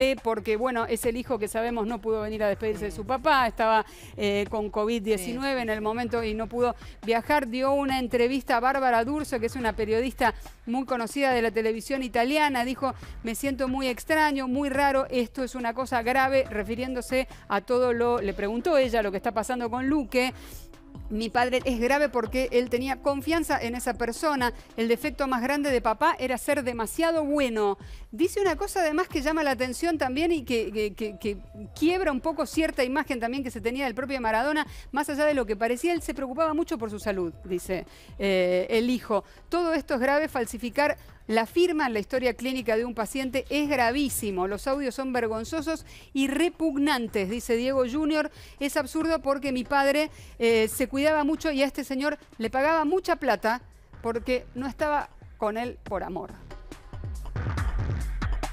Eh, porque bueno, es el hijo que sabemos no pudo venir a despedirse de su papá, estaba eh, con COVID-19 en el momento y no pudo viajar, dio una entrevista a Bárbara D'Urso, que es una periodista muy conocida de la televisión italiana, dijo, me siento muy extraño, muy raro, esto es una cosa grave, refiriéndose a todo lo, le preguntó ella lo que está pasando con Luque, mi padre es grave porque él tenía confianza en esa persona. El defecto más grande de papá era ser demasiado bueno. Dice una cosa además que llama la atención también y que, quiebra un poco cierta imagen también que se tenía del propio Maradona. Más allá de lo que parecía, él se preocupaba mucho por su salud, dice eh, el hijo. Todo esto es grave, falsificar la firma en la historia clínica de un paciente es gravísimo. Los audios son vergonzosos y repugnantes, dice Diego Junior. Es absurdo porque mi padre eh, se le cuidaba mucho y a este señor le pagaba mucha plata porque no estaba con él por amor.